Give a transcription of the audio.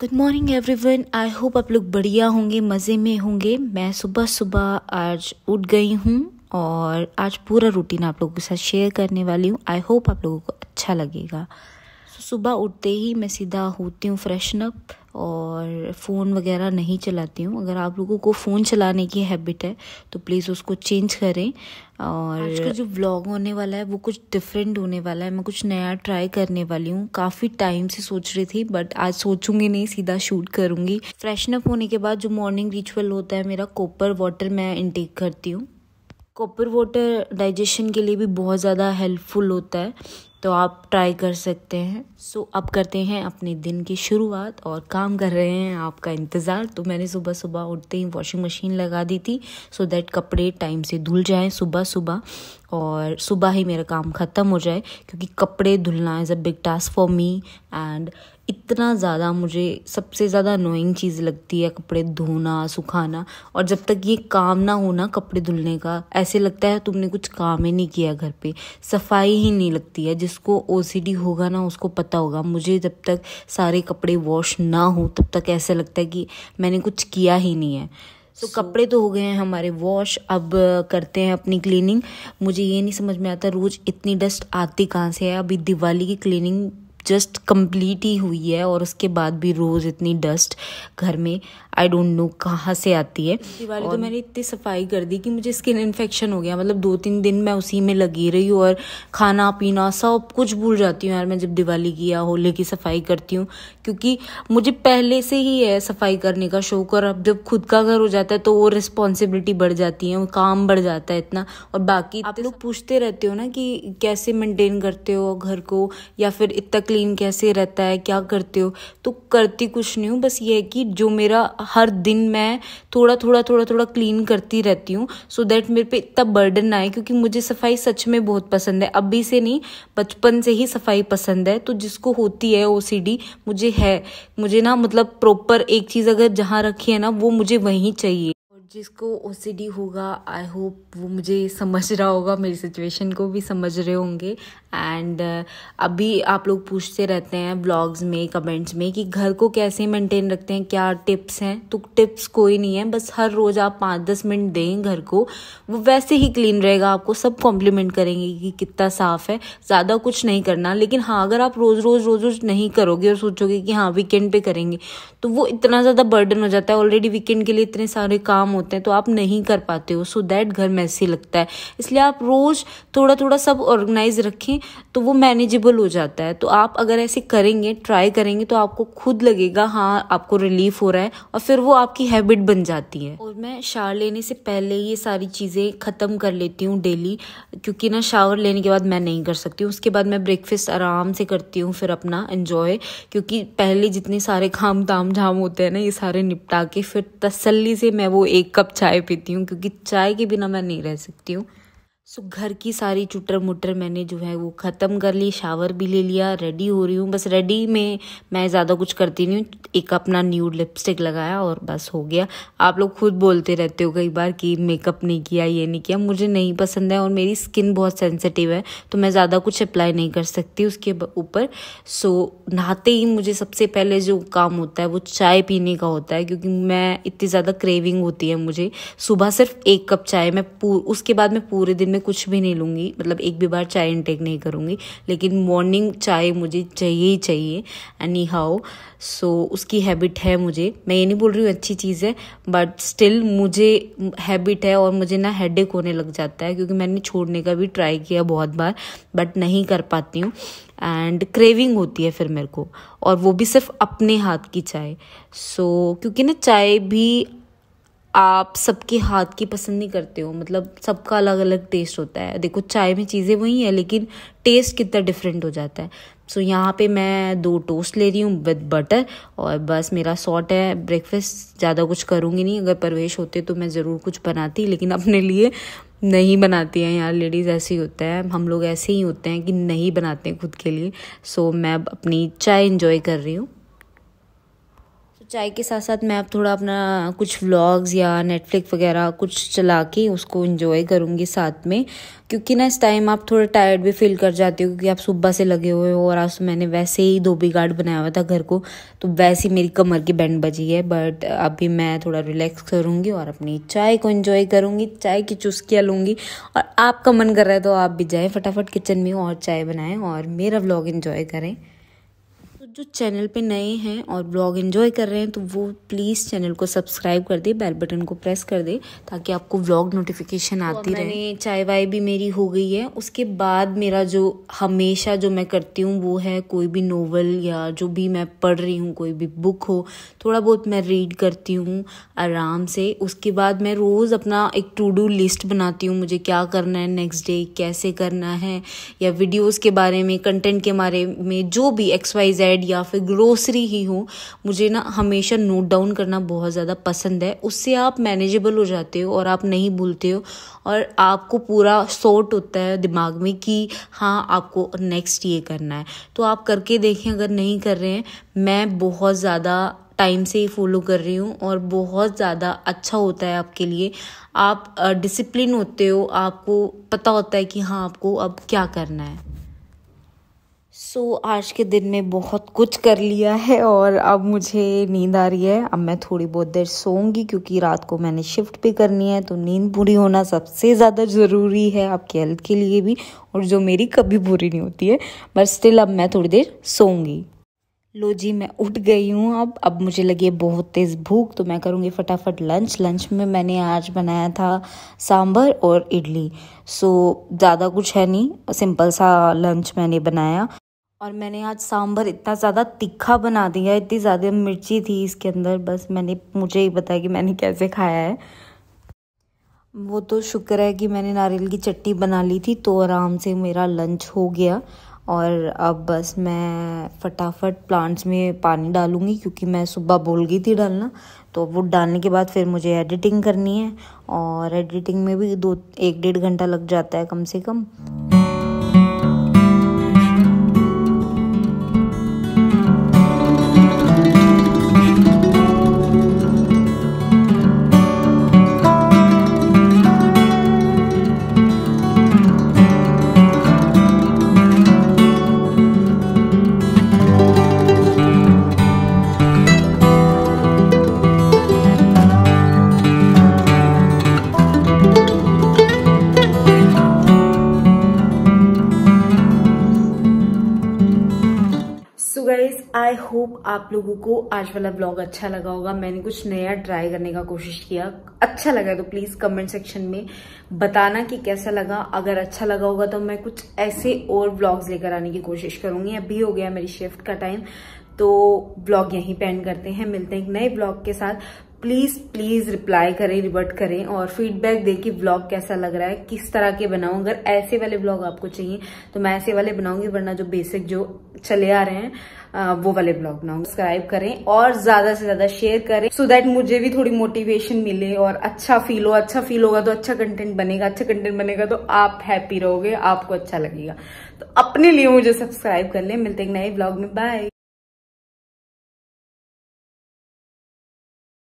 good morning everyone I hope आप लोग बढ़िया होंगे मज़े में होंगे मैं सुबह सुबह आज उठ गई हूँ और आज पूरा रूटीन आप लोगों के साथ शेयर करने वाली हूँ आई होप आप लोगों को अच्छा लगेगा सो तो सुबह उठते ही मैं सीधा होती हूँ फ्रेशन अप और फ़ोन वगैरह नहीं चलाती हूँ अगर आप लोगों को फ़ोन चलाने की हैबिट है तो प्लीज़ उसको चेंज करें और आज का जो व्लॉग होने वाला है वो कुछ डिफरेंट होने वाला है मैं कुछ नया ट्राई करने वाली हूँ काफ़ी टाइम से सोच रही थी बट आज सोचूंगी नहीं सीधा शूट करूँगी फ्रेशन अप होने के बाद जो मॉर्निंग रिचुअल होता है मेरा कोपर वाटर मैं इनटेक करती हूँ कॉपर वाटर डाइजेशन के लिए भी बहुत ज़्यादा हेल्पफुल होता है तो आप ट्राई कर सकते हैं सो so, अब करते हैं अपने दिन की शुरुआत और काम कर रहे हैं आपका इंतज़ार तो मैंने सुबह सुबह उठते ही वॉशिंग मशीन लगा दी थी सो so दैट कपड़े टाइम से धुल जाएं सुबह सुबह और सुबह ही मेरा काम ख़त्म हो जाए क्योंकि कपड़े धुलना is a big task for me and इतना ज़्यादा मुझे सबसे ज़्यादा अनोइंग चीज़ लगती है कपड़े धोना सुखाना और जब तक ये काम ना हो ना कपड़े धुलने का ऐसे लगता है तुमने कुछ काम ही नहीं किया घर पे सफाई ही नहीं लगती है जिसको ओ होगा ना उसको पता होगा मुझे जब तक सारे कपड़े वॉश ना हो तब तक ऐसा लगता है कि मैंने कुछ किया ही नहीं है तो so, कपड़े तो हो गए हैं हमारे वॉश अब करते हैं अपनी क्लीनिंग मुझे ये नहीं समझ में आता रोज़ इतनी डस्ट आती कहाँ से है अभी दिवाली की क्लीनिंग जस्ट कम्प्लीट ही हुई है और उसके बाद भी रोज़ इतनी डस्ट घर में आई डोंट नो कहाँ से आती है दिवाली तो मैंने इतनी सफाई कर दी कि मुझे स्किन इन्फेक्शन हो गया मतलब दो तीन दिन मैं उसी में लगी रही हूँ और खाना पीना सब कुछ भूल जाती हूँ यार मैं जब दिवाली की या होली की सफाई करती हूँ क्योंकि मुझे पहले से ही है सफाई करने का शौक और अब जब खुद का घर हो जाता है तो वो रिस्पॉन्सिबिलिटी बढ़ जाती है काम बढ़ जाता है इतना और बाकी आप लोग पूछते रहते हो ना कि कैसे मेंटेन करते हो घर को या फिर इतना क्लीन कैसे रहता है क्या करते हो तो करती कुछ नहीं हूँ बस ये है कि जो मेरा हर दिन मैं थोड़ा थोड़ा थोड़ा थोड़ा क्लीन करती रहती हूँ सो दैट मेरे पे इतना बर्डन ना आए क्योंकि मुझे सफाई सच में बहुत पसंद है अभी से नहीं बचपन से ही सफाई पसंद है तो जिसको होती है ओ मुझे है मुझे ना मतलब प्रॉपर एक चीज़ अगर जहाँ रखी है ना वो मुझे वहीं चाहिए जिसको ओ होगा आई होप वो मुझे समझ रहा होगा मेरी सिचुएशन को भी समझ रहे होंगे एंड uh, अभी आप लोग पूछते रहते हैं ब्लॉग्स में कमेंट्स में कि घर को कैसे मेंटेन रखते हैं क्या टिप्स हैं तो टिप्स कोई नहीं है बस हर रोज़ आप पाँच दस मिनट दें घर को वो वैसे ही क्लीन रहेगा आपको सब कॉम्प्लीमेंट करेंगे कि कितना साफ़ है ज़्यादा कुछ नहीं करना लेकिन हाँ अगर आप रोज़ रोज़ रोज़ रोज़ नहीं करोगे और सोचोगे कि हाँ वीकेंड पे करेंगे तो वो इतना ज़्यादा बर्डन हो जाता है ऑलरेडी वीकेंड के लिए इतने सारे काम होते होते हैं तो आप नहीं कर पाते हो सो दैट घर मैसी लगता है इसलिए आप रोज़ थोड़ा थोड़ा सब ऑर्गेनाइज रखें तो वो मैनेजेबल हो जाता है तो आप अगर ऐसे करेंगे ट्राई करेंगे तो आपको खुद लगेगा हाँ आपको रिलीफ हो रहा है और फिर वो आपकी हैबिट बन जाती है और मैं शावर लेने से पहले ये सारी चीज़ें ख़त्म कर लेती हूँ डेली क्योंकि ना शावर लेने के बाद मैं नहीं कर सकती हूँ उसके बाद मैं ब्रेकफास्ट आराम से करती हूँ फिर अपना एंजॉय क्योंकि पहले जितने सारे काम ताम झाम होते हैं ना ये सारे निपटा के फिर तसल्ली से मैं वो एक एक कप चाय पीती हूँ क्योंकि चाय के बिना मैं नहीं रह सकती हूँ सो घर की सारी चुटर मुटर मैंने जो है वो ख़त्म कर ली शावर भी ले लिया रेडी हो रही हूँ बस रेडी में मैं ज़्यादा कुछ करती नहीं हूँ एक अपना न्यूड लिपस्टिक लगाया और बस हो गया आप लोग खुद बोलते रहते हो कई बार कि मेकअप नहीं किया ये नहीं किया मुझे नहीं पसंद है और मेरी स्किन बहुत सेंसिटिव है तो मैं ज़्यादा कुछ अप्लाई नहीं कर सकती उसके ऊपर सो नहाते ही मुझे सबसे पहले जो काम होता है वो चाय पीने का होता है क्योंकि मैं इतनी ज़्यादा क्रेविंग होती है मुझे सुबह सिर्फ एक कप चाय मैं उसके बाद मैं पूरे दिन मैं कुछ भी नहीं लूँगी मतलब एक भी बार चाय इनटेक नहीं करूँगी लेकिन मॉर्निंग चाय मुझे चाहिए ही चाहिए एनी हाउ सो उसकी हैबिट है मुझे मैं ये नहीं बोल रही हूँ अच्छी चीज़ है बट स्टिल मुझे हैबिट है और मुझे ना हेड होने लग जाता है क्योंकि मैंने छोड़ने का भी ट्राई किया बहुत बार बट नहीं कर पाती हूँ एंड क्रेविंग होती है फिर मेरे को और वो भी सिर्फ अपने हाथ की चाय सो so, क्योंकि ना चाय भी आप सबके हाथ की पसंद नहीं करते हो मतलब सबका अलग अलग टेस्ट होता है देखो चाय में चीज़ें वही हैं लेकिन टेस्ट कितना डिफरेंट हो जाता है सो so, यहाँ पे मैं दो टोस्ट ले रही हूँ विद बटर और बस मेरा सॉर्ट है ब्रेकफास्ट ज़्यादा कुछ करूँगी नहीं अगर परवेश होते तो मैं ज़रूर कुछ बनाती लेकिन अपने लिए नहीं बनाती हैं यार लेडीज़ ऐसे ही होता है हम लोग ऐसे ही होते हैं कि नहीं बनाते हैं खुद के लिए सो so, मैं अपनी चाय इन्जॉय कर रही हूँ चाय के साथ साथ मैं अब थोड़ा अपना कुछ व्लॉग्स या नेटफ्लिक्स वगैरह कुछ चला के उसको एंजॉय करूँगी साथ में क्योंकि ना इस टाइम आप थोड़ा टायर्ड भी फील कर जाते हो क्योंकि आप सुबह से लगे हुए हो और आज मैंने वैसे ही धोबी गार्ड बनाया हुआ था घर को तो वैसे ही मेरी कमर की बैंड बजी है बट अभी मैं थोड़ा रिलैक्स करूँगी और अपनी चाय को इन्जॉय करूँगी चाय की चुस्कियाँ लूँगी और आपका मन कर रहा है तो आप भी जाएँ फटाफट किचन में और चाय बनाएँ और मेरा व्लॉग इन्जॉय करें जो चैनल पे नए हैं और ब्लॉग एंजॉय कर रहे हैं तो वो प्लीज़ चैनल को सब्सक्राइब कर दे बेल बटन को प्रेस कर दे ताकि आपको ब्लॉग नोटिफिकेशन तो आती तो रहे चाय वाय भी मेरी हो गई है उसके बाद मेरा जो हमेशा जो मैं करती हूँ वो है कोई भी नोवेल या जो भी मैं पढ़ रही हूँ कोई भी बुक हो थोड़ा बहुत मैं रीड करती हूँ आराम से उसके बाद मैं रोज़ अपना एक टू डू लिस्ट बनाती हूँ मुझे क्या करना है नेक्स्ट डे कैसे करना है या वीडियोज़ के बारे में कंटेंट के बारे में जो भी एक्स वाई जेड या फिर ग्रोसरी ही हो मुझे ना हमेशा नोट डाउन करना बहुत ज़्यादा पसंद है उससे आप मैनेजेबल हो जाते हो और आप नहीं भूलते हो और आपको पूरा सॉर्ट होता है दिमाग में कि हाँ आपको नेक्स्ट ये करना है तो आप करके देखें अगर नहीं कर रहे हैं मैं बहुत ज़्यादा टाइम से ही फॉलो कर रही हूँ और बहुत ज़्यादा अच्छा होता है आपके लिए आप डिसिप्लिन होते हो आपको पता होता है कि हाँ आपको अब क्या करना है सो so, आज के दिन में बहुत कुछ कर लिया है और अब मुझे नींद आ रही है अब मैं थोड़ी बहुत देर सोऊंगी क्योंकि रात को मैंने शिफ्ट भी करनी है तो नींद पूरी होना सबसे ज़्यादा ज़रूरी है आपके हेल्थ के लिए भी और जो मेरी कभी पूरी नहीं होती है बट स्टिल अब मैं थोड़ी देर सोऊंगी लो जी मैं उठ गई हूँ अब अब मुझे लगी बहुत तेज़ भूख तो मैं करूँगी फटाफट लंच लंच में मैंने आज बनाया था सांभर और इडली सो ज़्यादा कुछ है नहीं सिंपल सा लंच मैंने बनाया और मैंने आज सांभर इतना ज़्यादा तीखा बना दिया इतनी ज़्यादा मिर्ची थी इसके अंदर बस मैंने मुझे ही पता है कि मैंने कैसे खाया है वो तो शुक्र है कि मैंने नारियल की चट्टी बना ली थी तो आराम से मेरा लंच हो गया और अब बस मैं फटाफट प्लांट्स में पानी डालूँगी क्योंकि मैं सुबह भूल गई थी डालना तो वो डालने के बाद फिर मुझे एडिटिंग करनी है और एडिटिंग में भी दो एक डेढ़ घंटा लग जाता है कम से कम आप लोगों को आज वाला ब्लॉग अच्छा लगा होगा मैंने कुछ नया ट्राई करने का कोशिश किया अच्छा लगा तो प्लीज़ कमेंट सेक्शन में बताना कि कैसा लगा अगर अच्छा लगा होगा तो मैं कुछ ऐसे और ब्लॉग्स लेकर आने की कोशिश करूंगी अभी हो गया मेरी शिफ्ट का टाइम तो ब्लॉग यहीं पेंड करते हैं मिलते हैं एक नए ब्लॉग के साथ प्लीज प्लीज रिप्लाई करें रिवर्ट करें और फीडबैक दें कि ब्लॉग कैसा लग रहा है किस तरह के बनाऊं अगर ऐसे वाले ब्लॉग आपको चाहिए तो मैं ऐसे वाले बनाऊंगी वरना जो बेसिक जो चले आ रहे हैं वो वाले ब्लॉग बनाऊंगी सब्सक्राइब करें और ज्यादा से ज्यादा शेयर करें सो so दैट मुझे भी थोड़ी मोटिवेशन मिले और अच्छा फील हो अच्छा फील होगा तो अच्छा कंटेंट बनेगा अच्छा कंटेंट बनेगा तो आप हैप्पी रहोगे आपको अच्छा लगेगा तो अपने लिए मुझे सब्सक्राइब कर लें मिलते हैं नए ब्लॉग में बाय